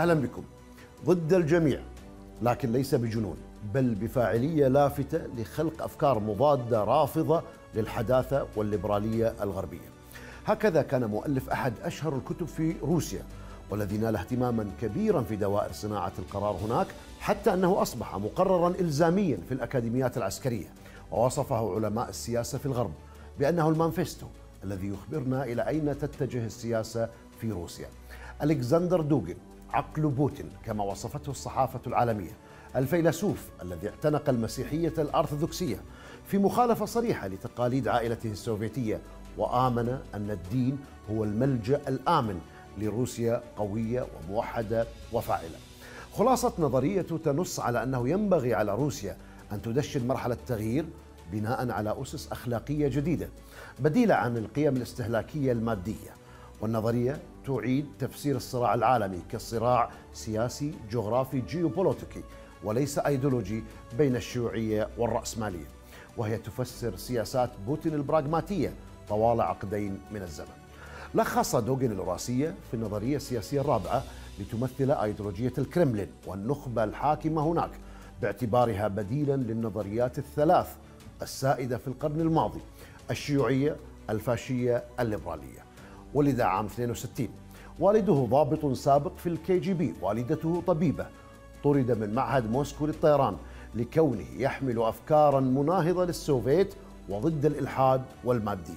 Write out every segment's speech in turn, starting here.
أهلا بكم ضد الجميع لكن ليس بجنون بل بفاعلية لافتة لخلق أفكار مضادة رافضة للحداثة والليبرالية الغربية هكذا كان مؤلف أحد أشهر الكتب في روسيا والذي نال اهتماما كبيرا في دوائر صناعة القرار هناك حتى أنه أصبح مقررا إلزاميا في الأكاديميات العسكرية ووصفه علماء السياسة في الغرب بأنه المانفيستو الذي يخبرنا إلى أين تتجه السياسة في روسيا ألكسندر دوغين عقل بوتين كما وصفته الصحافة العالمية الفيلسوف الذي اعتنق المسيحية الأرثوذكسية في مخالفة صريحة لتقاليد عائلته السوفيتية وآمن أن الدين هو الملجأ الآمن لروسيا قوية وموحدة وفاعلة خلاصة نظرية تنص على أنه ينبغي على روسيا أن تدشن مرحلة تغيير بناء على أسس أخلاقية جديدة بديلة عن القيم الاستهلاكية المادية والنظرية تعيد تفسير الصراع العالمي كصراع سياسي جغرافي جيوبوليتيكي وليس ايديولوجي بين الشيوعية والرأسمالية وهي تفسر سياسات بوتين البراغماتية طوال عقدين من الزمن لخص دوغن الأوراسية في النظرية السياسية الرابعة لتمثل أيديولوجية الكرملين والنخبة الحاكمة هناك باعتبارها بديلا للنظريات الثلاث السائدة في القرن الماضي الشيوعية الفاشية الليبرالية ولد عام 62 والده ضابط سابق في الكي جي بي والدته طبيبة طرد من معهد موسكو للطيران لكونه يحمل أفكارا مناهضة للسوفيت وضد الإلحاد والمادية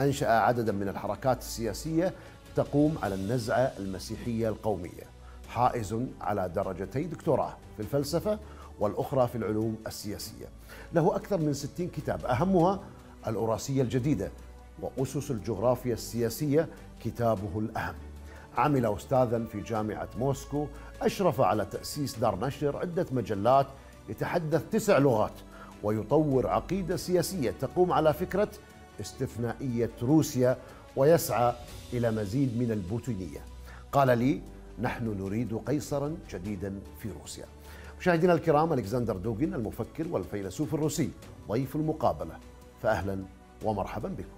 أنشأ عددا من الحركات السياسية تقوم على النزعة المسيحية القومية حائز على درجتي دكتوراه في الفلسفة والأخرى في العلوم السياسية له أكثر من 60 كتاب أهمها الأوراسية الجديدة وأسس الجغرافيا السياسية كتابه الأهم عمل أستاذا في جامعة موسكو أشرف على تأسيس دار نشر عدة مجلات يتحدث تسع لغات ويطور عقيدة سياسية تقوم على فكرة استثنائية روسيا ويسعى إلى مزيد من البوتينية قال لي نحن نريد قيصرا جديدا في روسيا مشاهدينا الكرام ألكسندر دوغين المفكر والفيلسوف الروسي ضيف المقابلة فأهلا ومرحبا بكم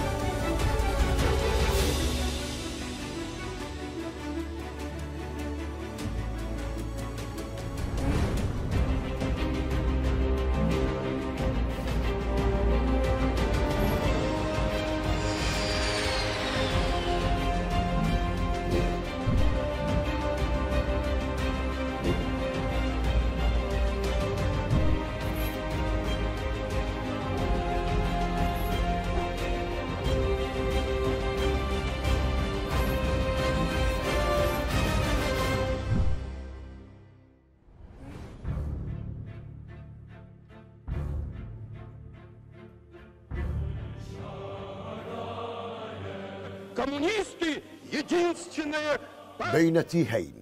بين تيهين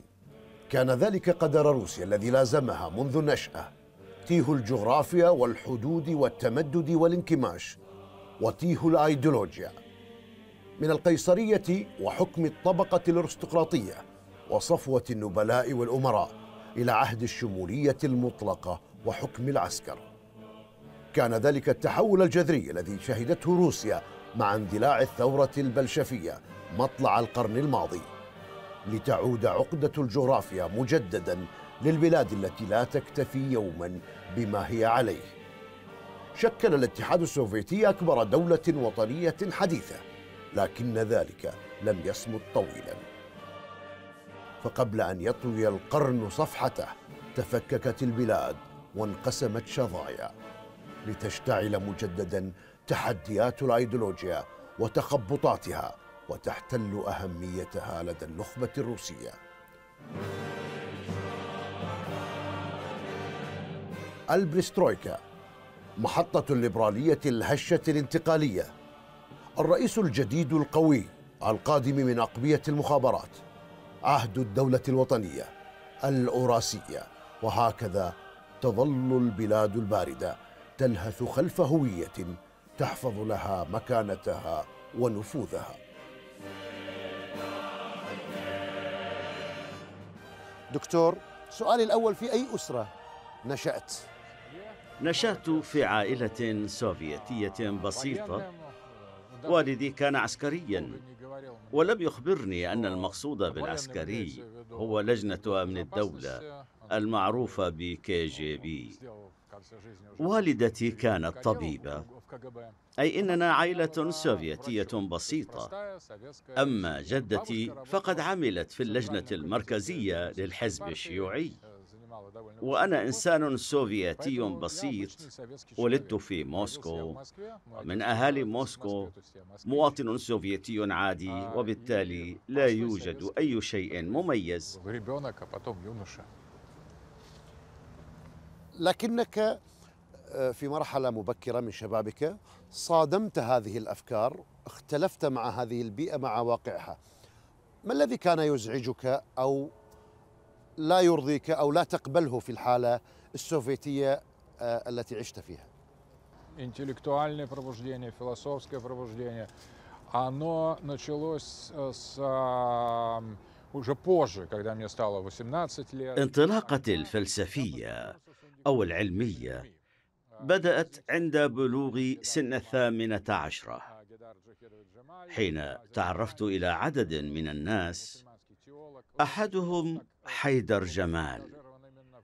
كان ذلك قدر روسيا الذي لازمها منذ النشأة تيه الجغرافيا والحدود والتمدد والانكماش وتيه الايديولوجيا من القيصرية وحكم الطبقة الارستقراطية وصفوة النبلاء والأمراء إلى عهد الشمولية المطلقة وحكم العسكر كان ذلك التحول الجذري الذي شهدته روسيا مع اندلاع الثورة البلشفية مطلع القرن الماضي لتعود عقدة الجغرافيا مجددا للبلاد التي لا تكتفي يوما بما هي عليه شكل الاتحاد السوفيتي أكبر دولة وطنية حديثة لكن ذلك لم يصمد طويلا فقبل أن يطوي القرن صفحته تفككت البلاد وانقسمت شظايا لتشتعل مجددا تحديات الايديولوجيا وتخبطاتها وتحتل اهميتها لدى النخبه الروسيه البريسترويكا محطة الليبرالية الهشة الانتقالية الرئيس الجديد القوي القادم من أقبية المخابرات عهد الدولة الوطنية الأوراسية وهكذا تظل البلاد الباردة تلهث خلف هوية تحفظ لها مكانتها ونفوذها دكتور سؤالي الأول في أي أسرة نشأت؟ نشأت في عائلة سوفيتية بسيطة والدي كان عسكريا ولم يخبرني أن المقصود بالعسكري هو لجنة أمن الدولة المعروفة بكي جي بي والدتي كانت طبيبة أي إننا عائلة سوفيتية بسيطة أما جدتي فقد عملت في اللجنة المركزية للحزب الشيوعي وأنا إنسان سوفيتي بسيط ولدت في موسكو ومن أهالي موسكو مواطن سوفيتي عادي وبالتالي لا يوجد أي شيء مميز لكنك في مرحلة مبكرة من شبابك صادمت هذه الأفكار اختلفت مع هذه البيئة مع واقعها ما الذي كان يزعجك أو لا يرضيك أو لا تقبله في الحالة السوفيتية آه، التي عشت فيها интеллектуальное пробуждение, философское пробуждение, оно началось с уже позже, когда мне стало 18 лет. انطلاقة الفلسفية أو العلمية بدأت عند بلوغ سن الثامنة عشرة حين تعرفت إلى عدد من الناس أحدهم حيدر جمال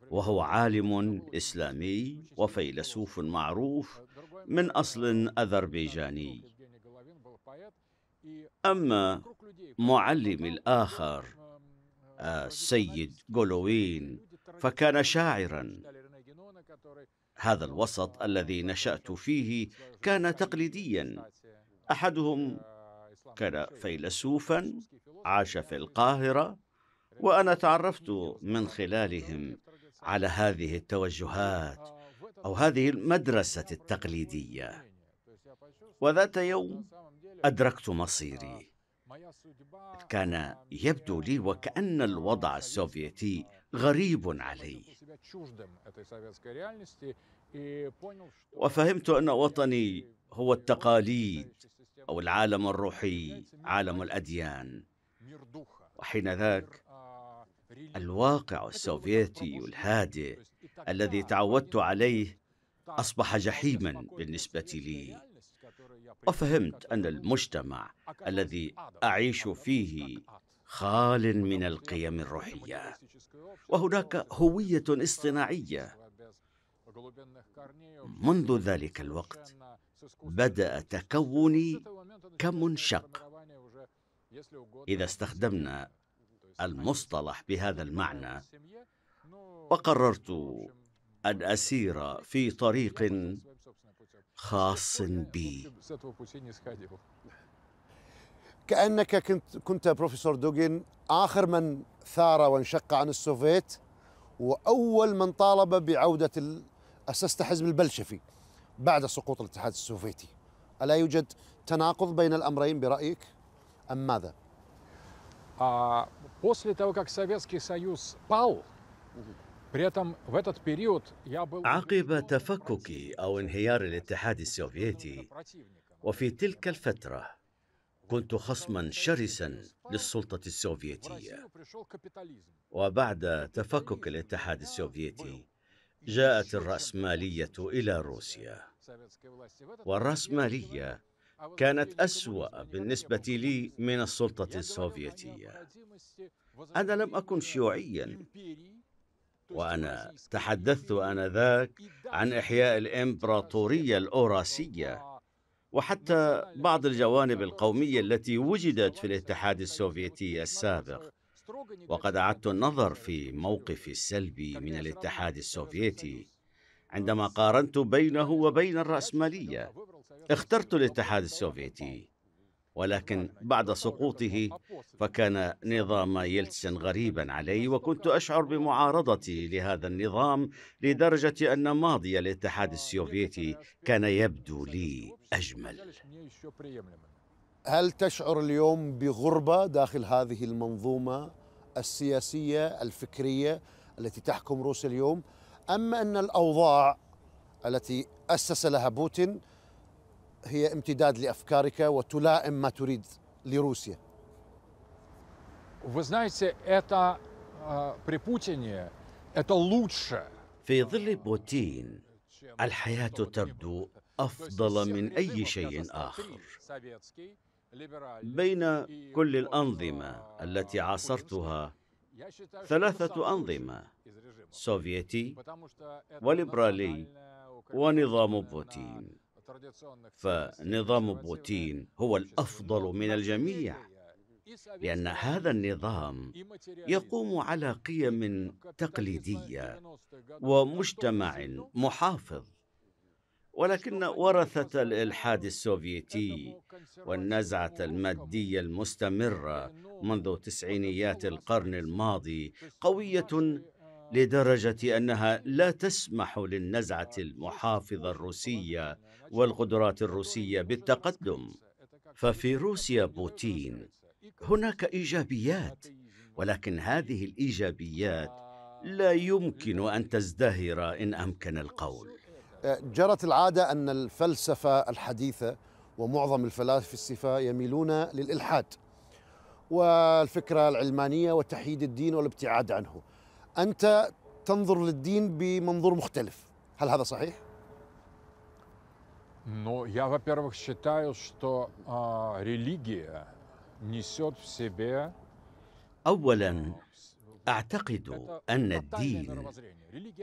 وهو عالم إسلامي وفيلسوف معروف من أصل أذربيجاني أما معلم الآخر السيد آه، جولوين فكان شاعرا هذا الوسط الذي نشأت فيه كان تقليديا أحدهم كان فيلسوفا عاش في القاهرة وأنا تعرفت من خلالهم على هذه التوجهات أو هذه المدرسة التقليدية وذات يوم أدركت مصيري كان يبدو لي وكأن الوضع السوفيتي غريب علي وفهمت ان وطني هو التقاليد او العالم الروحي عالم الاديان وحين ذاك الواقع السوفيتي الهادئ الذي تعودت عليه اصبح جحيما بالنسبه لي وفهمت ان المجتمع الذي اعيش فيه خال من القيم الروحيه وهناك هويه اصطناعيه منذ ذلك الوقت بدا تكوني كمنشق اذا استخدمنا المصطلح بهذا المعنى وقررت ان اسير في طريق خاص بي كأنك كنت كنت بروفيسور دوغين آخر من ثار وانشق عن السوفيت وأول من طالب بعودة أسست حزب البلشفي بعد سقوط الاتحاد السوفيتي ألا يوجد تناقض بين الأمرين برأيك أم ماذا؟ آه، после того, как Советский Союз пал, عقب تفكك أو انهيار الاتحاد السوفيتي وفي تلك الفترة كنت خصما شرسا للسلطة السوفيتية وبعد تفكك الاتحاد السوفيتي جاءت الرأسمالية إلى روسيا والرأسمالية كانت أسوأ بالنسبة لي من السلطة السوفيتية أنا لم أكن شيوعيا وأنا تحدثت آنذاك عن إحياء الإمبراطورية الأوراسية وحتى بعض الجوانب القومية التي وجدت في الاتحاد السوفيتي السابق وقد أعدت النظر في موقفي السلبي من الاتحاد السوفيتي عندما قارنت بينه وبين الرأسمالية اخترت الاتحاد السوفيتي ولكن بعد سقوطه فكان نظام يلتسن غريبا علي وكنت اشعر بمعارضتي لهذا النظام لدرجه ان ماضي الاتحاد السوفيتي كان يبدو لي اجمل هل تشعر اليوم بغربه داخل هذه المنظومه السياسيه الفكريه التي تحكم روسيا اليوم أم ان الاوضاع التي اسس لها بوتين هي امتداد لأفكارك وتلائم ما تريد لروسيا في э, ظل بوتين الحياة تبدو أفضل من أي شيء آخر بين كل الأنظمة التي عاصرتها ثلاثة أنظمة سوفيتي وليبرالي ونظام بوتين فنظام بوتين هو الافضل من الجميع لان هذا النظام يقوم على قيم تقليديه ومجتمع محافظ ولكن ورثة الإلحاد السوفيتي والنزعة المادية المستمرة منذ تسعينيات القرن الماضي قوية لدرجة أنها لا تسمح للنزعة المحافظة الروسية والقدرات الروسية بالتقدم ففي روسيا بوتين هناك إيجابيات ولكن هذه الإيجابيات لا يمكن أن تزدهر إن أمكن القول أه، جرت العادة أن الفلسفة الحديثة ومعظم الفلاسفة يميلون للإلحاد والفكرة العلمانية وتحييد الدين والابتعاد عنه أنت تنظر للدين بمنظور مختلف هل هذا صحيح؟ Ну, я, во-первых, считаю, что э, религия несет в себе... أولا أعتقد أن الدين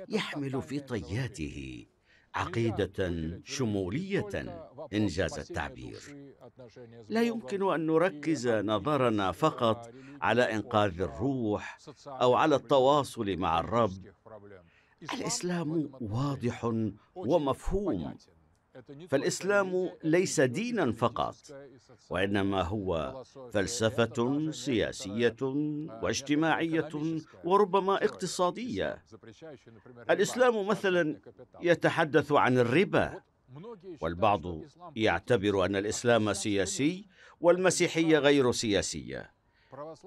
يحمل في طياته عقيدة شمولية إن جاز التعبير لا يمكن أن نركز نظرنا فقط على إنقاذ الروح أو على التواصل مع الرب الإسلام واضح ومفهوم فالاسلام ليس دينا فقط وانما هو فلسفه سياسيه واجتماعيه وربما اقتصاديه الاسلام مثلا يتحدث عن الربا والبعض يعتبر ان الاسلام سياسي والمسيحيه غير سياسيه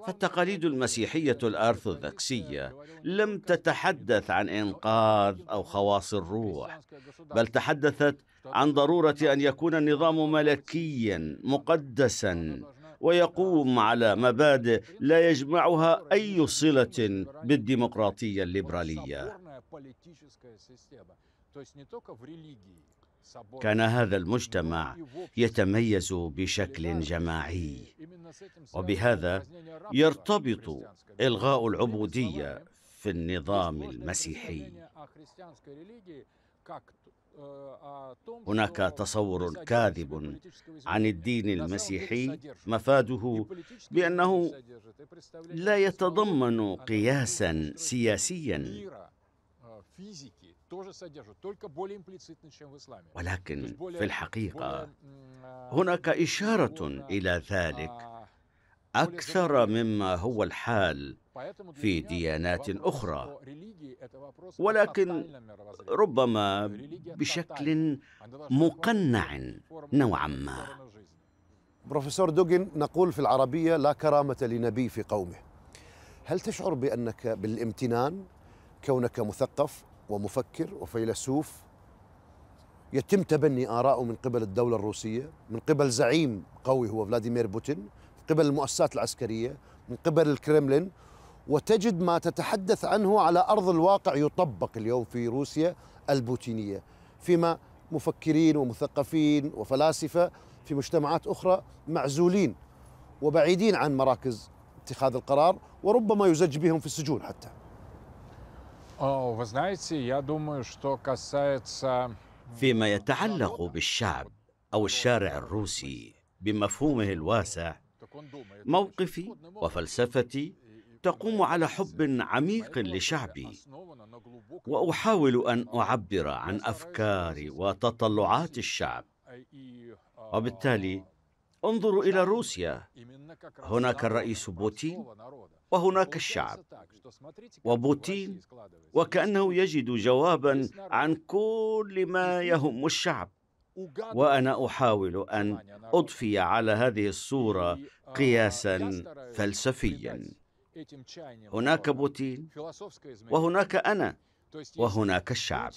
فالتقاليد المسيحيه الارثوذكسيه لم تتحدث عن انقاذ او خواص الروح بل تحدثت عن ضروره ان يكون النظام ملكيا مقدسا ويقوم على مبادئ لا يجمعها اي صله بالديمقراطيه الليبراليه كان هذا المجتمع يتميز بشكل جماعي وبهذا يرتبط الغاء العبوديه في النظام المسيحي هناك تصور كاذب عن الدين المسيحي مفاده بانه لا يتضمن قياسا سياسيا ولكن في الحقيقة هناك إشارة إلى ذلك أكثر مما هو الحال في ديانات أخرى ولكن ربما بشكل مقنع نوعا ما بروفيسور دوغن نقول في العربية لا كرامة لنبي في قومه هل تشعر بأنك بالامتنان كونك مثقف ومفكر وفيلسوف يتم تبني آراءه من قبل الدولة الروسية من قبل زعيم قوي هو فلاديمير بوتين من قبل المؤسسات العسكرية من قبل الكرملين وتجد ما تتحدث عنه على أرض الواقع يطبق اليوم في روسيا البوتينية فيما مفكرين ومثقفين وفلاسفة في مجتمعات أخرى معزولين وبعيدين عن مراكز اتخاذ القرار وربما يزج بهم في السجون حتى فيما يتعلق بالشعب أو الشارع الروسي بمفهومه الواسع موقفي وفلسفتي تقوم على حب عميق لشعبي واحاول ان اعبر عن افكار وتطلعات الشعب وبالتالي انظروا إلى روسيا هناك الرئيس بوتين وهناك الشعب وبوتين وكأنه يجد جوابا عن كل ما يهم الشعب وأنا أحاول أن أضفي على هذه الصورة قياسا فلسفيا هناك بوتين وهناك أنا وهناك الشعب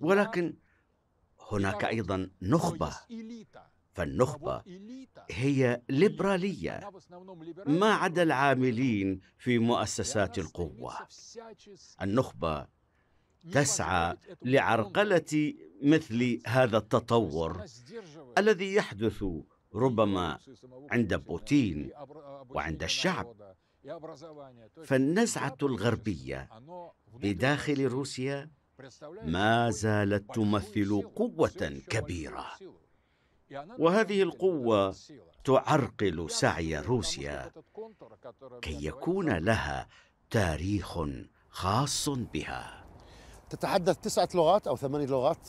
ولكن هناك أيضا نخبة فالنخبة هي ليبرالية ما عدا العاملين في مؤسسات القوة النخبة تسعى لعرقلة مثل هذا التطور الذي يحدث ربما عند بوتين وعند الشعب فالنزعة الغربية بداخل روسيا ما زالت تمثل قوة كبيرة وهذه القوه تعرقل سعي روسيا كي يكون لها تاريخ خاص بها تتحدث تسعه لغات او ثمانية لغات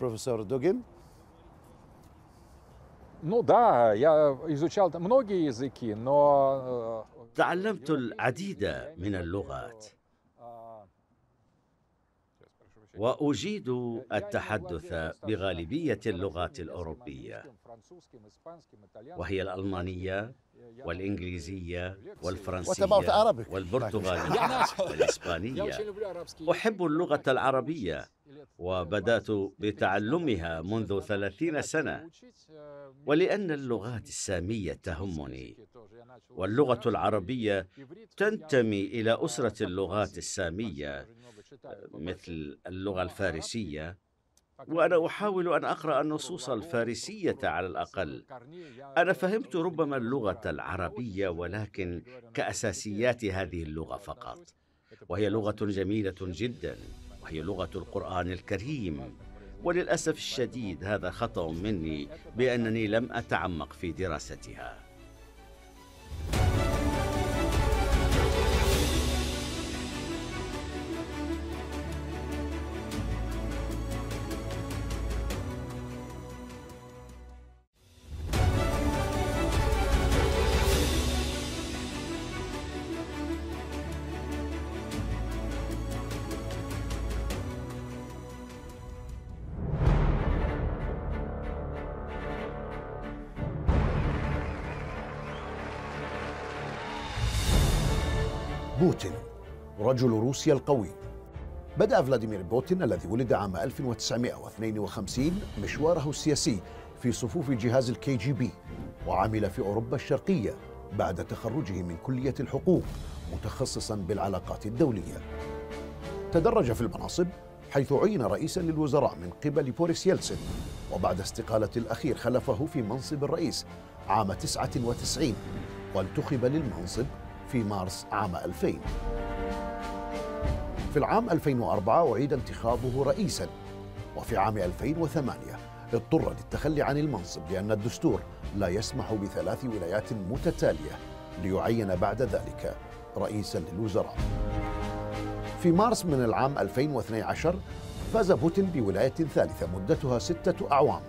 بروفيسور آه، دوغين آه، تعلمت العديد من اللغات واجيد التحدث بغالبيه اللغات الاوروبيه وهي الالمانيه والانجليزيه والفرنسيه والبرتغاليه والاسبانيه احب اللغه العربيه وبدات بتعلمها منذ ثلاثين سنه ولان اللغات الساميه تهمني واللغه العربيه تنتمي الى اسره اللغات الساميه مثل اللغة آه، الفارسية وأنا أحاول أن أقرأ النصوص الفارسية على الأقل أنا فهمت ربما اللغة العربية ولكن كأساسيات هذه اللغة فقط وهي لغة جميلة جدا وهي لغة القرآن الكريم وللأسف الشديد هذا خطأ مني بأنني لم أتعمق في دراستها بوتين رجل روسيا القوي بدأ فلاديمير بوتين الذي ولد عام 1952 مشواره السياسي في صفوف جهاز الكي جي بي وعمل في أوروبا الشرقية بعد تخرجه من كلية الحقوق متخصصا بالعلاقات الدولية تدرج في المناصب حيث عين رئيسا للوزراء من قبل بوريس يلسن وبعد استقالة الأخير خلفه في منصب الرئيس عام 99 وانتخب للمنصب في مارس نعم. عام 2000 في العام 2004 أعيد انتخابه رئيسا وفي عام 2008 اضطر للتخلي عن المنصب لأن الدستور لا يسمح بثلاث ولايات متتالية ليعين بعد ذلك رئيسا للوزراء في مارس من العام 2012 فاز بوتين بولاية ثالثة مدتها ستة أعوام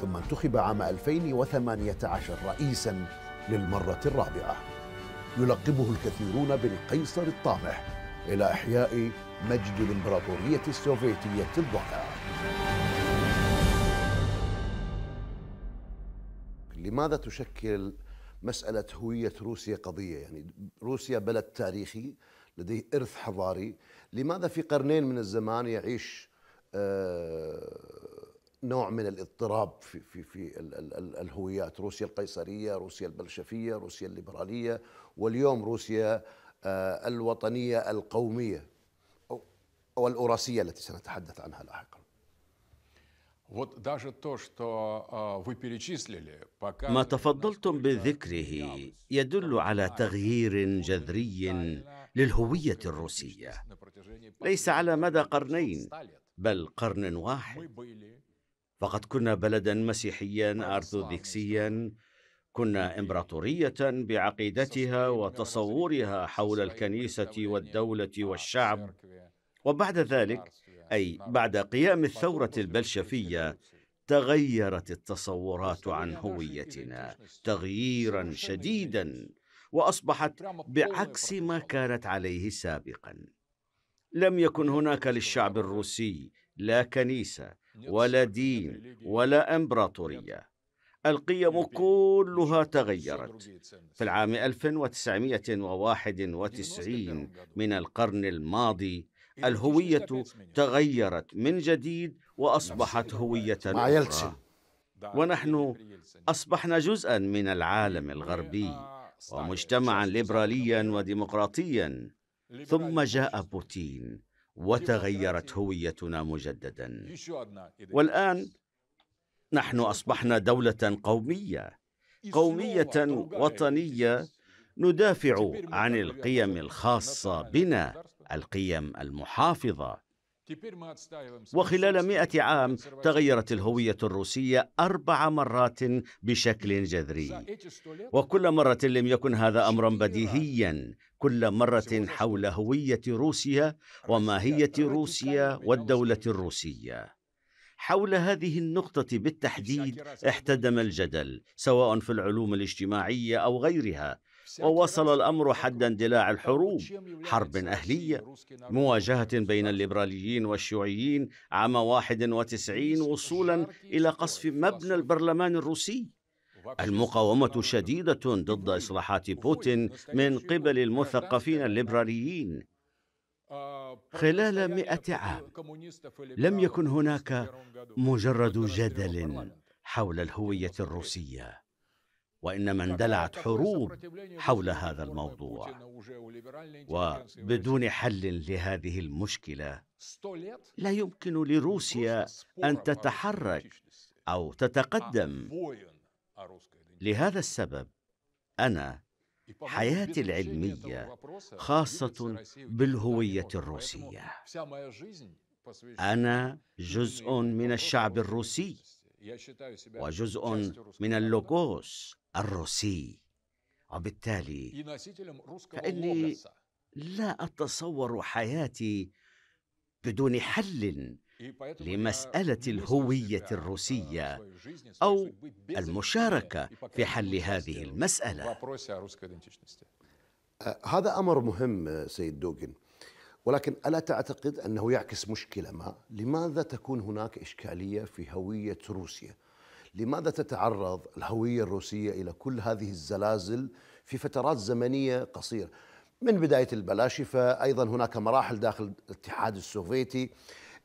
ثم انتخب عام 2018 رئيسا للمرة الرابعة يلقبه الكثيرون بالقيصر الطامح إلى إحياء مجد الإمبراطورية السوفيتية الضائعة لماذا تشكل مسألة هوية روسيا قضية يعني روسيا بلد تاريخي لديه إرث حضاري لماذا في قرنين من الزمان يعيش آه، نوع من الاضطراب في في في الهويات روسيا القيصريه روسيا البلشفيه روسيا الليبراليه واليوم روسيا آه، الوطنيه القوميه او الاوراسيه التي سنتحدث عنها لاحقا آه، ما تفضلتم بذكره يدل على تغيير جذري للهوية الروسية ليس على مدى قرنين بل قرن واحد فقد كنا بلدا مسيحيا ارثوذكسيا كنا امبراطوريه بعقيدتها آه، وتصورها حول الكنيسه والدوله والشعب يعني. وبعد ذلك اي بعد قيام الثوره البلشفيه تغيرت التصورات عن هويتنا تغييرا شديدا واصبحت بعكس ما كانت عليه سابقا لم يكن هناك للشعب الروسي لا كنيسه ولا دين ولا امبراطوريه القيم كلها تغيرت في العام 1991 من القرن الماضي الهوية تغيرت من جديد وأصبحت هوية أخرى ونحن أصبحنا جزءا من العالم نعم، الغربي ومجتمعا ليبراليا وديمقراطيا ثم جاء بوتين وتغيرت هويتنا مجددا والان نحن اصبحنا دوله قوميه قوميه وطنيه ندافع عن القيم الخاصه بنا القيم المحافظه وخلال مئة عام تغيرت الهوية الروسية أربع مرات بشكل إيه، جذري وكل مرة لم يكن هذا أمرا بديهيا كل مرة حول هوية روسيا وماهية روسيا والدولة الروسية حول هذه النقطة بالتحديد احتدم الجدل سواء في العلوم الاجتماعية أو غيرها ووصل الأمر حد اندلاع الحروب حرب أهلية مواجهة بين الليبراليين والشيوعيين عام 91 وصولا إلى قصف مبنى البرلمان الروسي المقاومة شديدة ضد إصلاحات بوتين من قبل المثقفين الليبراليين خلال مئة عام لم يكن هناك مجرد جدل حول الهوية الروسية وانما اندلعت حروب حول هذا الموضوع وبدون حل لهذه المشكله لا يمكن لروسيا ان تتحرك او تتقدم لهذا السبب انا حياتي العلميه خاصه بالهويه الروسيه انا جزء من الشعب الروسي وجزء من اللوغوس الروسي وبالتالي فإني لا أتصور حياتي بدون حل لمسألة الهوية الروسية آه، أو المشاركة في حل هذه المسألة آه، هذا أمر مهم آه، سيد دوغن ولكن ألا تعتقد أنه يعكس مشكلة ما؟ لماذا تكون هناك إشكالية في هوية روسيا؟ لماذا تتعرض الهوية الروسية إلى كل هذه الزلازل في فترات زمنية قصيرة؟ من بداية البلاشفة أيضا هناك مراحل داخل الاتحاد السوفيتي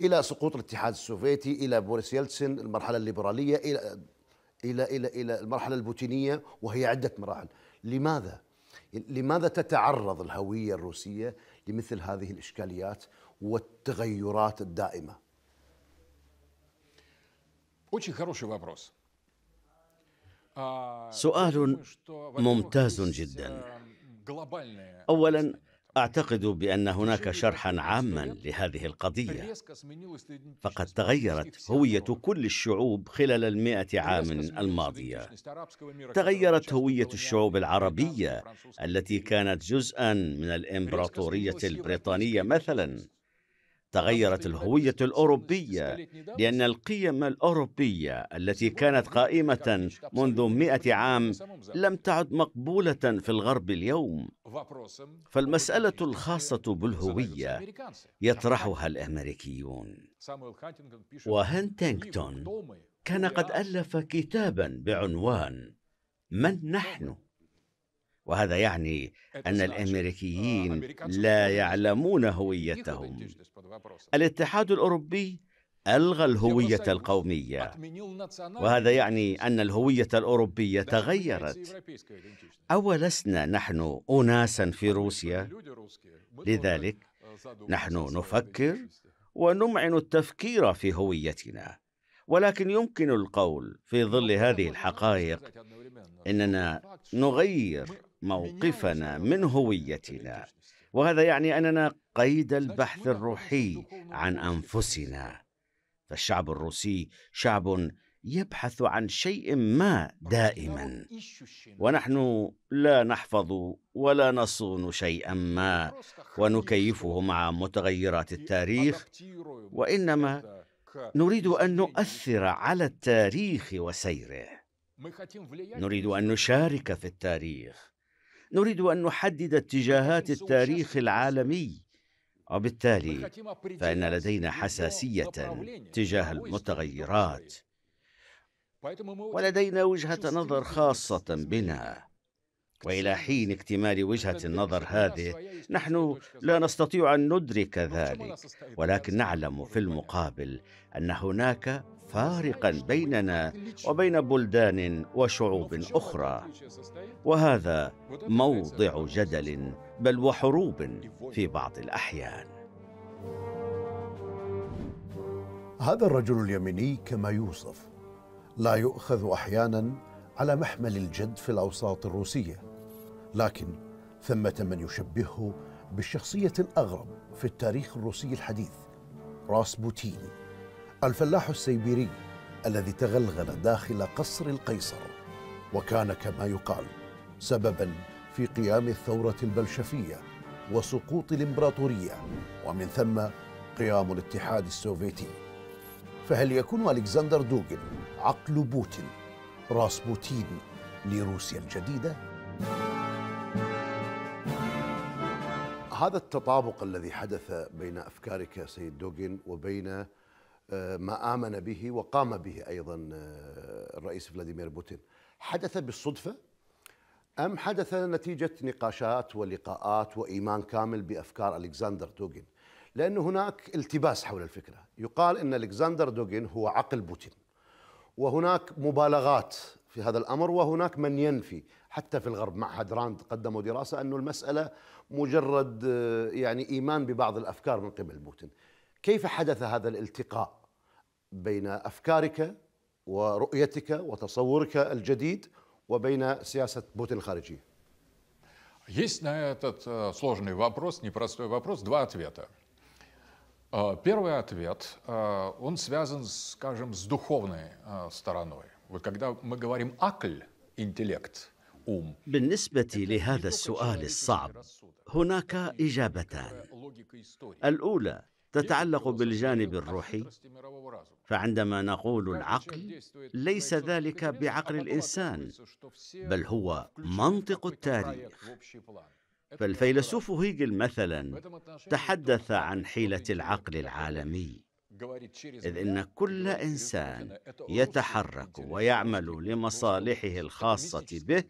إلى سقوط الاتحاد السوفيتي إلى بوريس يلتسن المرحلة الليبرالية إلى إلى إلى إلى المرحلة البوتينية وهي عدة مراحل لماذا؟ لماذا تتعرض الهوية الروسية لمثل هذه الإشكاليات والتغيرات الدائمة آه، سؤال ممتاز جدا آه، اولا اعتقد بان هناك شرحا عاما لهذه القضيه فقد تغيرت هويه كل الشعوب خلال المائه عام الماضيه تغيرت هويه الشعوب العربيه التي كانت جزءا من الامبراطوريه البريطانيه مثلا تغيرت الهويه الاوروبيه لان القيم الاوروبيه التي كانت قائمه منذ مئة عام لم تعد مقبوله في الغرب اليوم فالمسألة الخاصة بالهوية يطرحها الأمريكيون وهنتينغتون كان قد ألف كتابا بعنوان من نحن؟ وهذا يعني أن الأمريكيين لا يعلمون هويتهم الاتحاد الأوروبي ألغى الهوية القومية وهذا يعني أن الهوية الأوروبية تغيرت أولسنا نحن أناسا في روسيا لذلك نحن نفكر ونمعن التفكير في هويتنا ولكن يمكن القول في ظل هذه الحقائق اننا نغير موقفنا من هويتنا وهذا يعني اننا قيد البحث الروحي عن انفسنا فالشعب الروسي شعب يبحث عن شيء ما دائما ونحن لا نحفظ ولا نصون شيئا ما ونكيفه مع متغيرات التاريخ وانما نريد ان نؤثر على التاريخ وسيره نريد ان نشارك في التاريخ نريد ان نحدد اتجاهات التاريخ العالمي وبالتالي فإن لدينا حساسية تجاه المتغيرات ولدينا وجهة نظر خاصة بنا والى حين اكتمال وجهه النظر هذه نحن لا نستطيع ان ندرك ذلك ولكن نعلم في المقابل ان هناك فارقا بيننا وبين بلدان وشعوب اخرى وهذا موضع جدل بل وحروب في بعض الأحيان هذا الرجل اليمني كما يوصف لا يؤخذ أحيانا على محمل الجد في الأوساط الروسية لكن ثمة من يشبهه بالشخصية الأغرب في التاريخ الروسي الحديث راسبوتين الفلاح السيبيري الذي تغلغل داخل قصر القيصر وكان كما يقال سببا في قيام الثورة البلشفية وسقوط الإمبراطورية ومن ثم قيام الاتحاد السوفيتي فهل يكون ألكسندر دوغن عقل بوتين راس بوتين لروسيا الجديدة؟ هذا التطابق الذي حدث بين أفكارك سيد دوغن وبين آه، ما آمن به وقام به أيضا آه، الرئيس فلاديمير بوتين حدث بالصدفة أم حدث نتيجة نقاشات ولقاءات وإيمان كامل بأفكار ألكسندر دوغين لأن هناك التباس حول الفكرة يقال أن ألكسندر دوغين هو عقل بوتين وهناك مبالغات في هذا الأمر وهناك من ينفي حتى في الغرب معهد راند قدموا دراسة أن المسألة مجرد آه، يعني إيمان ببعض الأفكار من قبل بوتين كيف حدث هذا الالتقاء بين أفكارك ورؤيتك وتصورك الجديد وبين سياسة بوتين الخارجية Есть на этот э, сложный вопрос, непростой вопрос, два ответа. Э, первый ответ, э, он связан, скажем, с духовной стороной. Вот когда мы говорим «акль», интеллект, ум. بالنسبة لهذا السؤال الصعب هناك إجابتان. الأولى تتعلق بالجانب الروحي فعندما نقول العقل ليس ذلك بعقل الانسان بل هو منطق التاريخ فالفيلسوف هيجل مثلا تحدث عن حيله العقل العالمي اذ ان كل انسان يتحرك ويعمل لمصالحه الخاصه به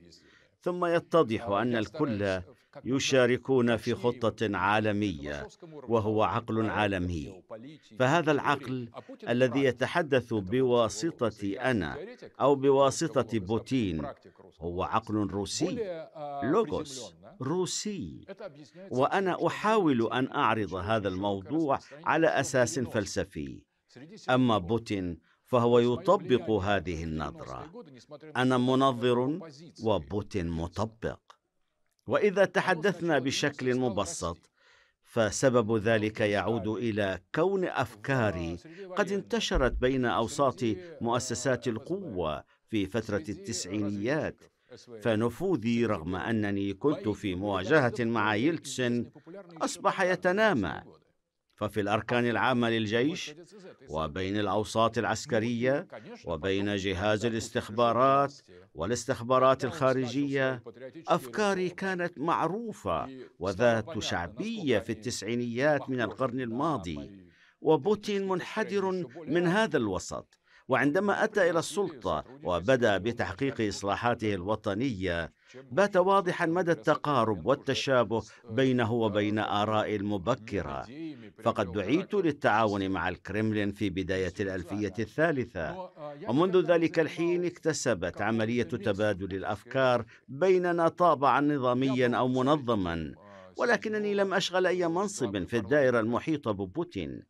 ثم يتضح ان الكل يشاركون في خطه عالميه وهو عقل عالمي فهذا العقل الذي يتحدث بواسطه انا او بواسطه بوتين هو عقل روسي آه، لوغوس روسي وانا احاول ان اعرض هذا الموضوع على اساس فلسفي اما بوتين فهو يطبق هذه النظره انا منظر وبوتين مطبق واذا تحدثنا بشكل مبسط فسبب ذلك يعود الى كون افكاري قد انتشرت بين اوساط مؤسسات القوه في فتره التسعينيات فنفوذي رغم انني كنت في مواجهه مع يلتسن اصبح يتنامى ففي الأركان العامة للجيش وبين الأوساط العسكرية وبين جهاز الاستخبارات والاستخبارات الخارجية أفكاري كانت معروفة وذات شعبية في التسعينيات من القرن الماضي وبوتين منحدر من هذا الوسط وعندما أتى إلى السلطة وبدأ بتحقيق إصلاحاته الوطنية بات واضحا مدى التقارب والتشابه بينه وبين آراء المبكرة فقد دعيت للتعاون مع الكرملين في بداية الألفية الثالثة ومنذ ذلك الحين اكتسبت عملية تبادل الأفكار بيننا طابعا نظاميا أو منظما ولكنني لم أشغل أي منصب في الدائرة المحيطة ببوتين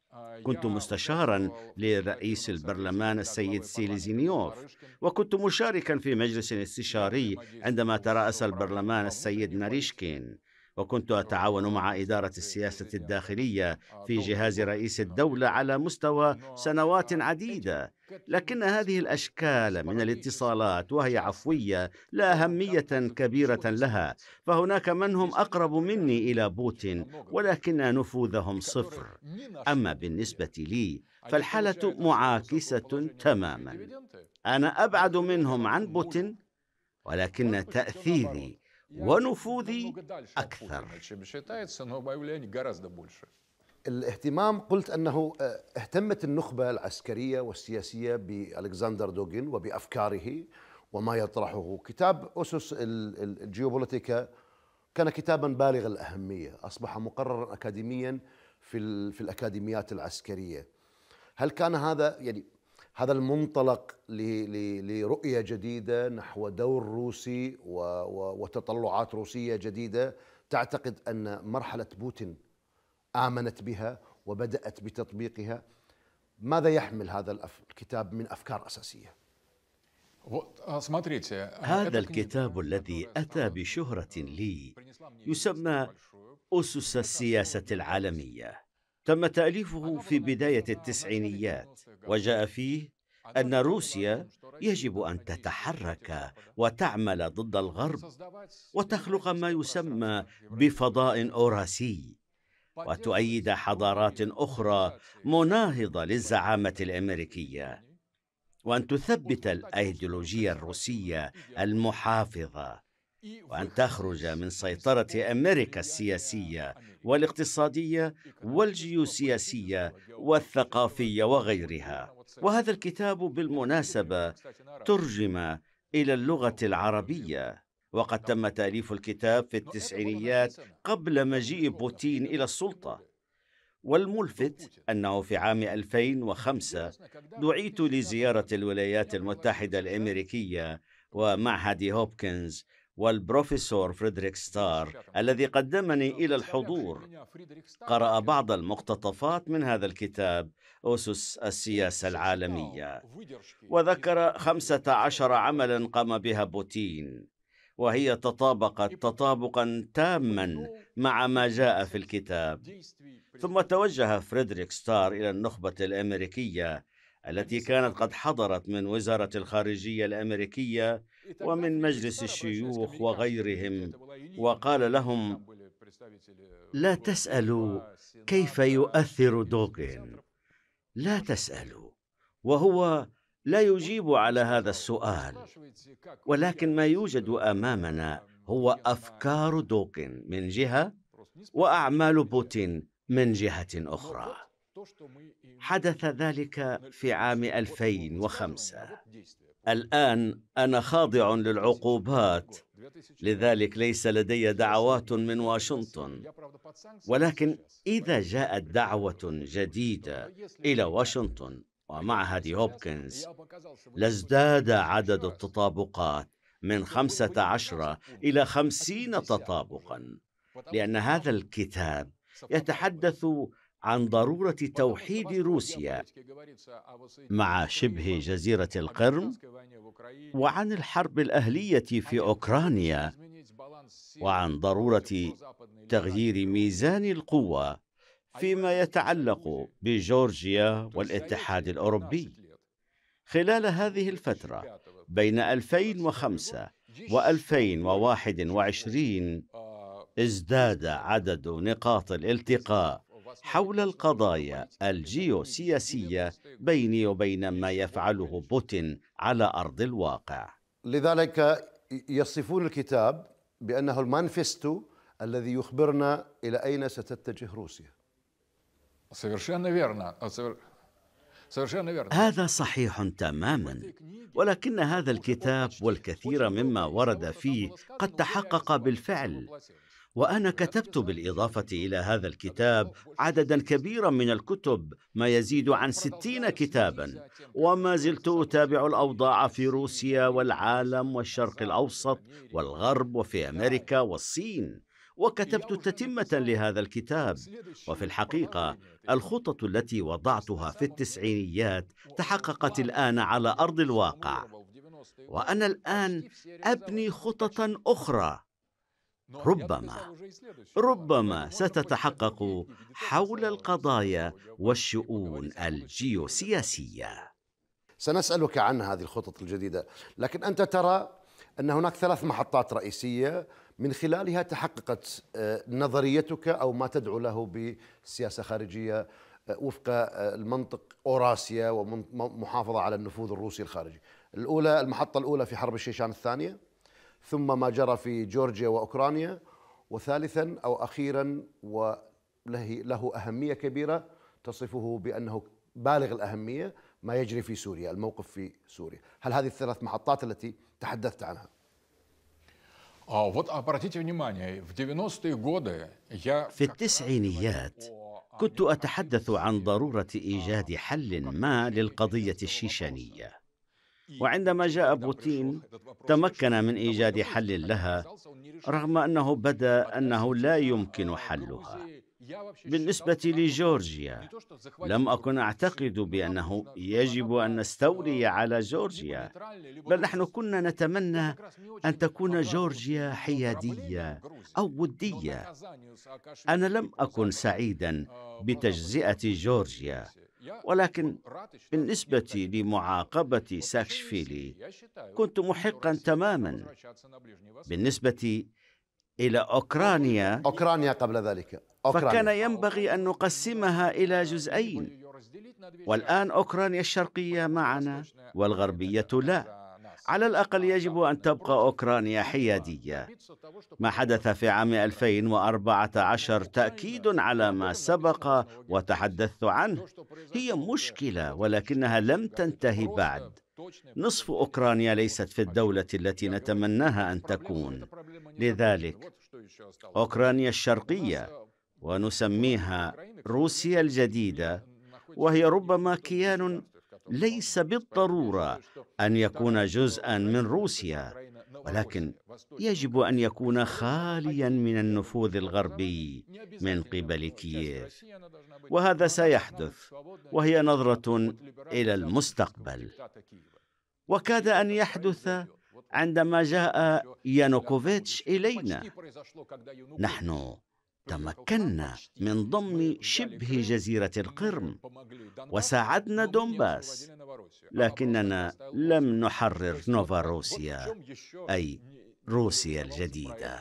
كنت مستشارا لرئيس البرلمان السيد سيليزينيوف وكنت مشاركا في مجلس استشاري عندما ترأس البرلمان السيد ناريشكين وكنت أتعاون مع إدارة السياسة الداخلية في جهاز رئيس الدولة على مستوى سنوات عديدة لكن هذه الاشكال من الاتصالات وهي عفويه لا اهميه كبيره لها فهناك من هم اقرب مني الى بوتين ولكن نفوذهم صفر اما بالنسبه لي فالحاله معاكسه تماما انا ابعد منهم عن بوتين ولكن تاثيري ونفوذي أكثر الاهتمام قلت أنه آه، اهتمت النخبة العسكرية والسياسية بألكسندر دوغين وبأفكاره وما يطرحه كتاب أسس الجيوبوليتيكا كان كتابا بالغ الأهمية أصبح مقررا أكاديميا في, في الأكاديميات العسكرية هل كان هذا يعني هذا المنطلق لرؤية جديدة نحو دور روسي وتطلعات روسية جديدة تعتقد أن مرحلة بوتين آمنت بها وبدأت بتطبيقها ماذا يحمل هذا الكتاب من أفكار أساسية؟ آه، هذا الكتاب الذي أتى بشهرة لي يسمى أسس السياسة العالمية تم تأليفه في بداية التسعينيات وجاء فيه أن روسيا يجب أن تتحرك وتعمل ضد الغرب وتخلق ما يسمى بفضاء أوراسي وتؤيد حضارات أخرى مناهضة للزعامة الأمريكية وأن تثبت الأيديولوجية الروسية المحافظة وان تخرج من سيطره امريكا السياسيه والاقتصاديه والجيوسياسيه والثقافيه وغيرها وهذا الكتاب بالمناسبه ترجم الى اللغه العربيه وقد تم تاليف الكتاب في التسعينيات قبل مجيء بوتين الى السلطه والملفت انه في عام 2005 دعيت لزياره الولايات المتحده الامريكيه ومعهد هوبكنز والبروفيسور فريدريك ستار الذي قدمني إلى الحضور قرأ بعض المقتطفات من هذا الكتاب أسس السياسة العالمية وذكر خمسة عشر عملا قام بها بوتين وهي تطابقت تطابقا تاما مع ما جاء في الكتاب ثم توجه فريدريك ستار إلى النخبة الأمريكية التي كانت قد حضرت من وزارة الخارجية الأمريكية ومن مجلس الشيوخ وغيرهم وقال لهم لا تسالوا كيف يؤثر دوغين لا تسالوا وهو لا يجيب على هذا السؤال ولكن ما يوجد امامنا هو افكار دوغين من جهه واعمال بوتين من جهه اخرى حدث ذلك في عام 2005 الان انا خاضع للعقوبات لذلك ليس لدي دعوات من واشنطن ولكن اذا جاءت دعوه جديده الى واشنطن ومعهد هوبكنز لازداد عدد التطابقات من خمسة عشر إلى خمسين تطابقا لأن هذا الكتاب يتحدث عن ضروره توحيد روسيا مع شبه جزيره القرم وعن الحرب الاهليه في اوكرانيا وعن ضروره تغيير ميزان القوه فيما يتعلق بجورجيا والاتحاد الاوروبي خلال هذه الفتره بين 2005 و 2021 ازداد عدد نقاط الالتقاء حول القضايا الجيوسياسية بيني وبين ما يفعله بوتين على أرض الواقع لذلك يصفون الكتاب بأنه المانفستو الذي يخبرنا إلى أين ستتجه روسيا هذا صحيح تماما ولكن هذا الكتاب والكثير مما ورد فيه قد تحقق بالفعل وانا كتبت بالاضافه الى هذا الكتاب عددا كبيرا من الكتب ما يزيد عن ستين كتابا وما زلت اتابع الاوضاع في روسيا والعالم والشرق الاوسط والغرب وفي امريكا والصين وكتبت تتمه لهذا الكتاب وفي الحقيقه الخطط التي وضعتها في التسعينيات تحققت الان على ارض الواقع وانا الان ابني خططا اخرى ربما ربما يعني ستتحقق حول القضايا والشؤون الجيوسياسيه سنسالك عن هذه الخطط الجديده لكن انت ترى ان هناك ثلاث محطات رئيسيه من خلالها تحققت آه، نظريتك او ما تدعو له بسياسه خارجيه آه، وفق آه، المنطق اوراسيا ومحافظه على النفوذ الروسي الخارجي. الاولى المحطه الاولى في حرب الشيشان الثانيه ثم ما جرى في جورجيا واوكرانيا وثالثا او اخيرا وله له اهميه كبيره تصفه بانه بالغ الاهميه ما يجري في سوريا، الموقف في سوريا، هل هذه الثلاث محطات التي تحدثت عنها؟ آه، في التسعينيات كنت اتحدث عن ضروره ايجاد حل ما للقضيه الشيشانيه وعندما جاء بوتين تمكن من ايجاد حل لها رغم انه بدا انه لا يمكن حلها بالنسبه لجورجيا لم اكن اعتقد بانه يجب ان نستولي على جورجيا بل نحن كنا نتمنى ان تكون جورجيا حياديه او وديه انا لم اكن سعيدا بتجزئه جورجيا ولكن بالنسبة لمعاقبة ساكشفيلي كنت محقا تماما بالنسبة إلى أوكرانيا أوكرانيا قبل ذلك أوكرانيا. فكان ينبغي أن نقسمها إلى جزئين والآن أوكرانيا الشرقية معنا والغربية لا على الأقل يجب أن تبقى أوكرانيا حيادية ما حدث في عام 2014 تأكيد على ما سبق وتحدثت عنه هي مشكلة ولكنها لم تنتهي بعد نصف أوكرانيا ليست في الدولة التي نتمناها أن تكون لذلك أوكرانيا الشرقية ونسميها روسيا الجديدة وهي ربما كيان ليس بالضروره ان يكون جزءا من روسيا ولكن يجب ان يكون خاليا من النفوذ الغربي من قبل كييف وهذا سيحدث وهي نظره الى المستقبل وكاد ان يحدث عندما جاء يانوكوفيتش الينا نحن تمكنا من ضم شبه جزيرة القرم وساعدنا دومباس لكننا لم نحرر نوفا روسيا أي روسيا الجديدة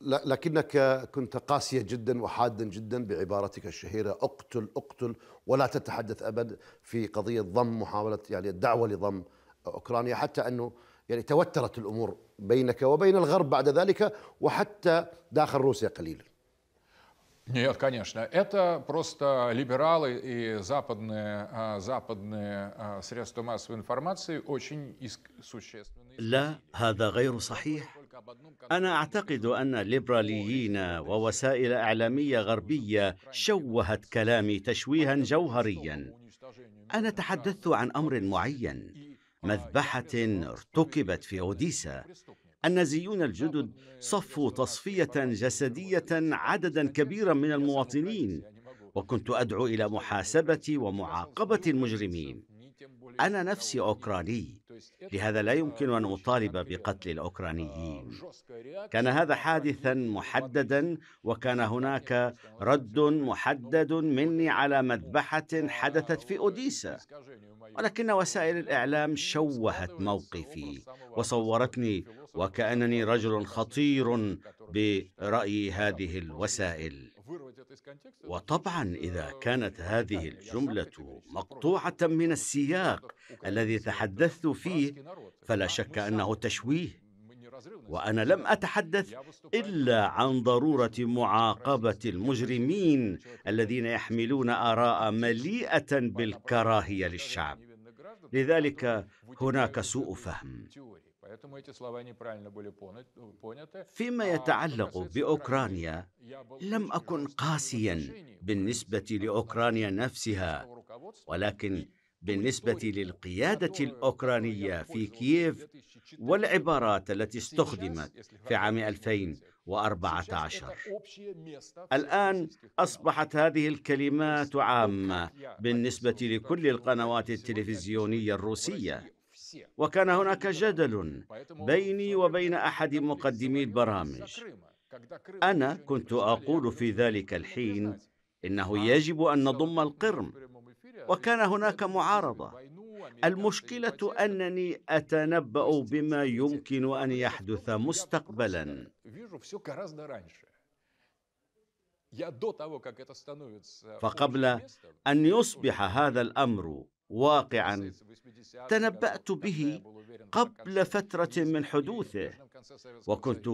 لكنك كنت قاسيا جدا وحادا جدا بعبارتك الشهيرة اقتل اقتل ولا تتحدث أبد في قضية ضم محاولة يعني الدعوة لضم أوكرانيا حتى أنه يعني توترت الأمور بينك وبين الغرب بعد ذلك وحتى داخل روسيا قليلا Нет, конечно. Это просто либералы и западные, западные средства массовой информации очень существенные. لا هذا غير صحيح. أنا أعتقد أن ليبراليين ووسائل إعلامية غربية شوهت كلامي تشويها جوهريا. أنا تحدثت عن أمر معين. مذبحه ارتكبت في اوديسا النازيون الجدد صفوا تصفيه جسديه عددا كبيرا من المواطنين وكنت ادعو الى محاسبه ومعاقبه المجرمين انا نفسي اوكراني لهذا لا يمكن أن أطالب بقتل الأوكرانيين كان هذا حادثا محددا وكان هناك رد محدد مني على مذبحة حدثت في أوديسا ولكن وسائل الإعلام شوهت موقفي وصورتني وكأنني رجل خطير برأي هذه الوسائل وطبعا اذا كانت هذه الجمله مقطوعه من السياق الذي تحدثت فيه فلا شك انه تشويه وانا لم اتحدث الا عن ضروره معاقبه المجرمين الذين يحملون اراء مليئه بالكراهيه للشعب لذلك هناك سوء فهم فيما يتعلق باوكرانيا لم اكن قاسيا بالنسبه لاوكرانيا نفسها ولكن بالنسبه للقياده الاوكرانيه في كييف والعبارات التي استخدمت في عام 2014 الان اصبحت هذه الكلمات عامه بالنسبه لكل القنوات التلفزيونيه الروسيه وكان هناك جدل بيني وبين احد مقدمي البرامج انا كنت اقول في ذلك الحين انه يجب ان نضم القرم وكان هناك معارضه المشكله انني اتنبا بما يمكن ان يحدث مستقبلا فقبل ان يصبح هذا الامر واقعا تنبأت به قبل فترة من حدوثه وكنت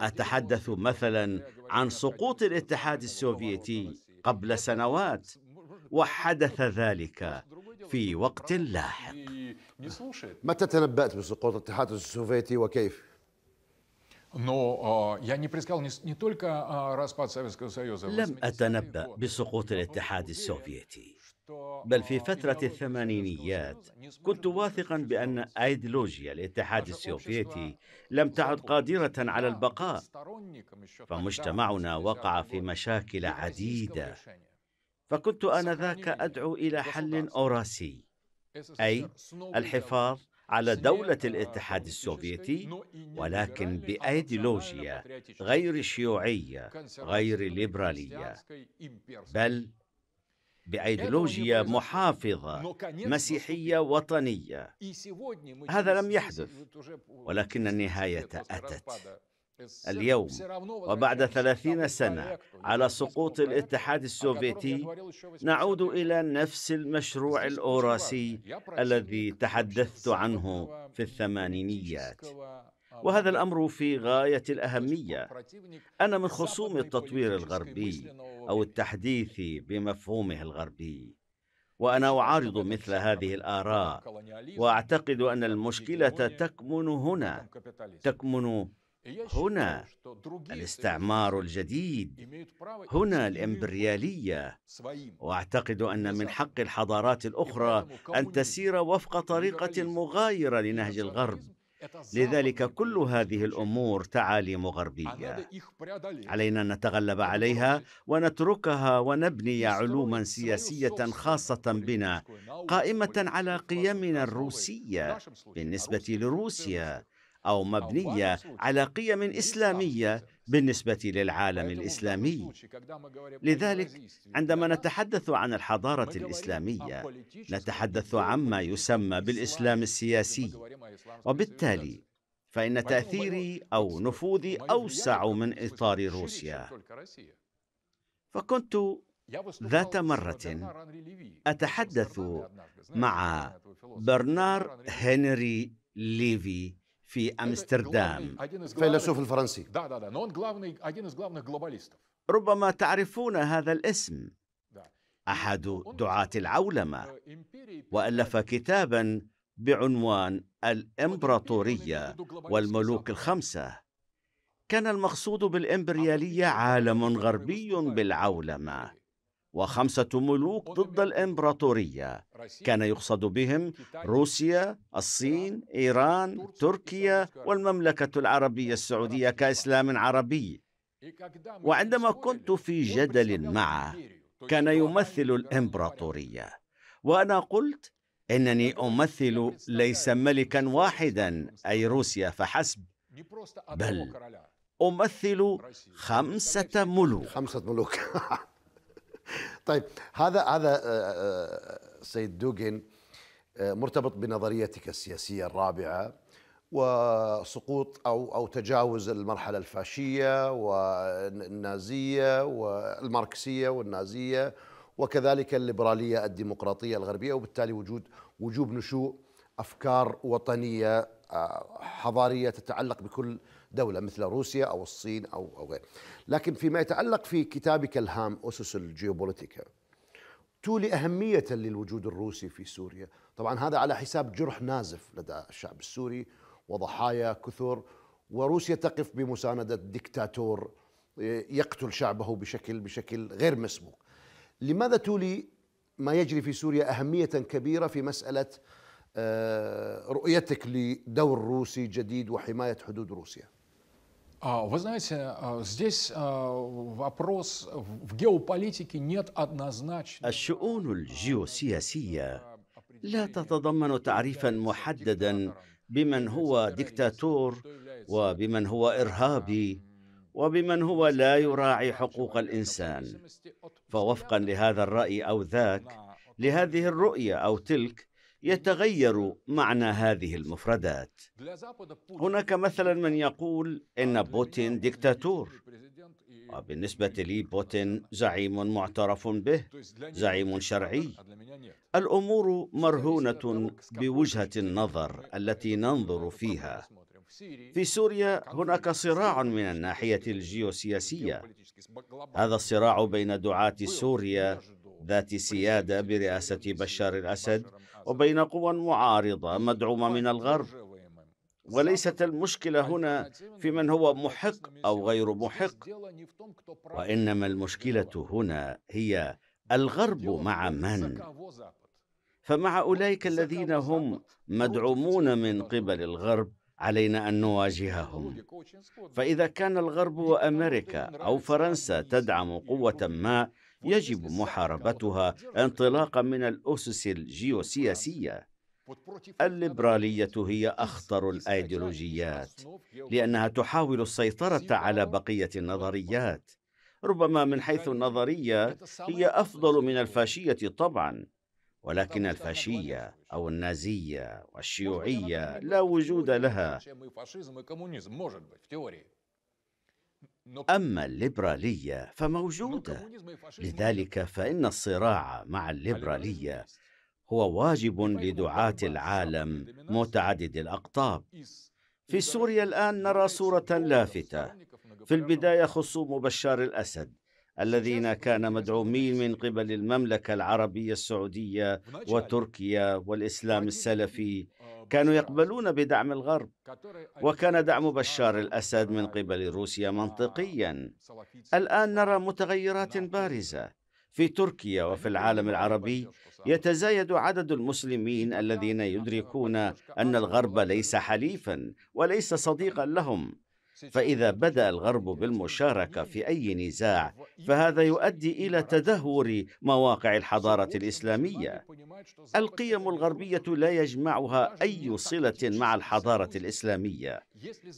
أتحدث مثلا عن سقوط الاتحاد السوفيتي قبل سنوات وحدث ذلك في وقت لاحق متى تنبأت بسقوط الاتحاد السوفيتي وكيف؟ آه، آه، لم أتنبأ بسقوط الاتحاد السوفيتي بل في فترة الثمانينيات كنت واثقا بأن أيديولوجيا الاتحاد السوفيتي لم تعد قادرة على البقاء فمجتمعنا وقع في مشاكل عديدة فكنت آنذاك أدعو إلى حل أوراسي أي الحفاظ على دولة الاتحاد السوفيتي ولكن بأيديولوجيا غير شيوعية غير ليبرالية بل بايديولوجيا محافظه مسيحيه وطنيه هذا لم يحدث ولكن النهايه اتت اليوم وبعد ثلاثين سنة على سقوط الاتحاد السوفيتي نعود إلى نفس المشروع الأوراسي الذي تحدثت عنه في الثمانينيات وهذا الامر في غايه الاهميه انا من خصوم التطوير الغربي او التحديث بمفهومه الغربي وانا اعارض مثل هذه الاراء واعتقد ان المشكله تكمن هنا تكمن هنا الاستعمار الجديد هنا الامبرياليه واعتقد ان من حق الحضارات الاخرى ان تسير وفق طريقه مغايره لنهج الغرب لذلك كل هذه الامور تعاليم غربيه علينا ان نتغلب عليها ونتركها ونبني علوما سياسيه خاصه بنا قائمه على قيمنا الروسيه بالنسبه لروسيا او مبنيه على قيم اسلاميه بالنسبه للعالم الاسلامي لذلك عندما نتحدث عن الحضاره الاسلاميه نتحدث عما يسمى بالاسلام السياسي وبالتالي فان تاثيري او نفوذي اوسع من اطار روسيا فكنت ذات مرة أتحدث مع برنار هنري ليفي في أمستردام فيلسوف الفرنسي ربما تعرفون هذا الاسم أحد دعاة العولمة وألف كتابا بعنوان الإمبراطورية والملوك الخمسة كان المقصود بالإمبريالية عالم غربي بالعولمة وخمسة ملوك ضد الإمبراطورية كان يقصد بهم روسيا الصين إيران تركيا والمملكة العربية السعودية كإسلام عربي وعندما كنت في جدل معه كان يمثل الإمبراطورية وأنا قلت إنني أمثل ليس ملكا واحدا أي روسيا فحسب بل أمثل خمسة ملوك خمسة ملوك طيب هذا هذا السيد آه، آه، دوغن آه، مرتبط بنظريتك السياسيه الرابعه وسقوط او او تجاوز المرحله الفاشيه والنازيه والماركسيه والنازيه وكذلك الليبراليه الديمقراطيه الغربيه وبالتالي وجود وجوب نشوء افكار وطنيه حضاريه تتعلق بكل دوله مثل روسيا او الصين او او غيره. لكن فيما يتعلق في كتابك الهام أسس الجيوبوليتيكا تولي أهمية للوجود الروسي في سوريا طبعا هذا على حساب جرح نازف لدى الشعب السوري وضحايا كثر وروسيا تقف بمساندة دكتاتور يقتل شعبه بشكل بشكل غير مسبوق لماذا تولي ما يجري في سوريا أهمية كبيرة في مسألة آه، رؤيتك لدور روسي جديد وحماية حدود روسيا Вы знаете, здесь вопрос в геополитике нет однозначно. الشؤون الجيوسياسية لا تتضمن تعريفا محددا بمن هو دكتاتور وبمن هو إرهابي وبمن هو لا يراعي حقوق الإنسان فوفقا لهذا الرأي أو ذاك لهذه الرؤية أو تلك يتغير معنى هذه المفردات هناك مثلا من يقول ان بوتين ديكتاتور وبالنسبه لي بوتين زعيم معترف به زعيم شرعي الامور مرهونه بوجهه النظر التي ننظر فيها في سوريا هناك صراع من الناحيه الجيوسياسيه هذا الصراع بين دعاه سوريا ذات سياده برئاسه بشار الاسد وبين قوى معارضة مدعومة من الغرب وليست المشكلة هنا في من هو محق أو غير محق وإنما المشكلة هنا هي الغرب مع من فمع أولئك الذين هم مدعومون من قبل الغرب علينا ان نواجههم فاذا كان الغرب وامريكا او فرنسا تدعم قوه ما يجب محاربتها انطلاقا من الاسس الجيوسياسيه الليبراليه هي اخطر الايديولوجيات لانها تحاول السيطره على بقيه النظريات ربما من حيث النظريه هي افضل من الفاشيه طبعا ولكن الفاشيه او النازيه والشيوعيه لا وجود لها اما الليبراليه فموجوده لذلك فان الصراع مع الليبراليه هو واجب لدعاه العالم متعدد الاقطاب في سوريا الان نرى صوره لافته في البدايه خصوم بشار الاسد الذين كان مدعومين من قبل المملكه العربيه السعوديه وتركيا والاسلام السلفي آه. كانوا يقبلون بدعم الغرب وكان دعم بشار الاسد من قبل روسيا منطقيا الان نرى متغيرات بارزه في تركيا وفي العالم العربي يتزايد عدد المسلمين الذين يدركون ان الغرب ليس حليفا وليس صديقا لهم فإذا بدأ الغرب بالمشاركة في أي نزاع فهذا يؤدي إلى تدهور مواقع الحضارة الإسلامية القيم الغربية لا يجمعها أي صلة مع الحضارة الإسلامية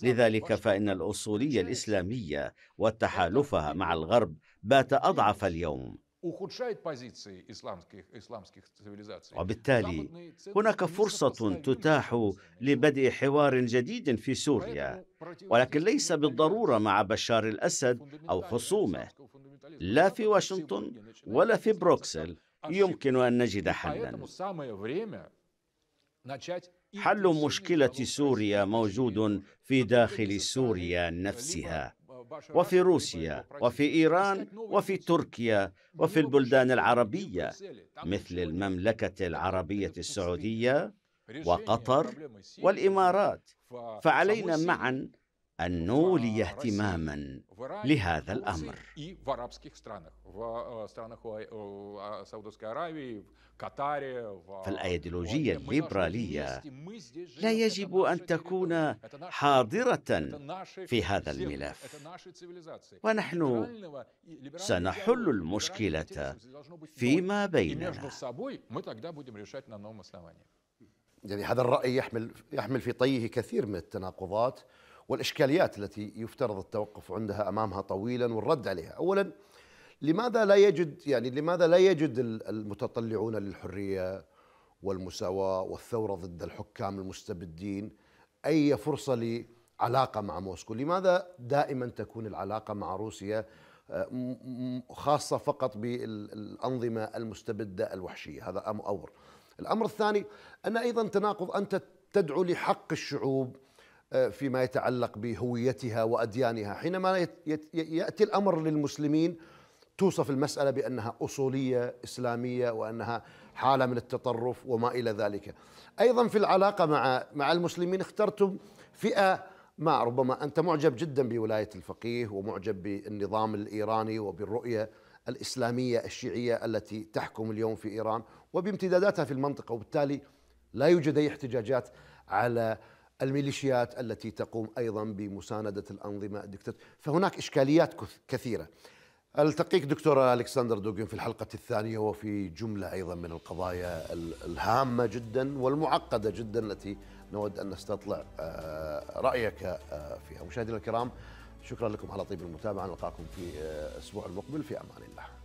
لذلك فإن الأصولية الإسلامية وتحالفها مع الغرب بات أضعف اليوم ухудшает позиции исламских, исламских цивилизаций. وبالتالي هناك فرصة تتاح لبدء حوار جديد في سوريا ولكن ليس بالضرورة مع بشار الأسد أو خصومه لا في واشنطن ولا في بروكسل يمكن أن نجد حلا حل مشكلة سوريا موجود في داخل سوريا نفسها وفي روسيا وفي إيران وفي تركيا وفي البلدان العربية مثل المملكة العربية السعودية وقطر والإمارات فعلينا معا أن نولي اهتماما لهذا الأمر فالأيديولوجية الليبرالية لا يجب أن تكون حاضرة في هذا الملف ونحن سنحل المشكلة فيما بيننا يعني هذا الرأي يحمل يحمل في طيه كثير من التناقضات والإشكاليات التي يفترض التوقف عندها أمامها طويلا والرد عليها أولا لماذا لا يجد يعني لماذا لا يجد المتطلعون للحرية والمساواة والثورة ضد الحكام المستبدين أي فرصة لعلاقة مع موسكو لماذا دائما تكون العلاقة مع روسيا آه، خاصة فقط بالأنظمة المستبدة الوحشية هذا أمر الأمر الثاني أن أيضا تناقض أنت تدعو لحق الشعوب آه، فيما يتعلق بهويتها وأديانها حينما يأتي الأمر للمسلمين توصف المسألة بأنها أصولية إسلامية وأنها حالة من التطرف وما إلى ذلك أيضا في العلاقة مع مع المسلمين اخترتم فئة ما ربما أنت معجب جدا بولاية الفقيه ومعجب بالنظام الإيراني وبالرؤية الإسلامية الشيعية التي تحكم اليوم في إيران وبامتداداتها في المنطقة وبالتالي لا يوجد أي احتجاجات على الميليشيات التي تقوم أيضا بمساندة الأنظمة الدكتاتورية فهناك إشكاليات كثيرة التقيك دكتور الكسندر دوغين في الحلقه الثانيه وفي جمله ايضا من القضايا الهامه جدا والمعقده جدا التي نود ان نستطلع آه، رايك آه، فيها مشاهدينا الكرام شكرا لكم على طيب المتابعه نلقاكم في آه، الاسبوع المقبل في امان الله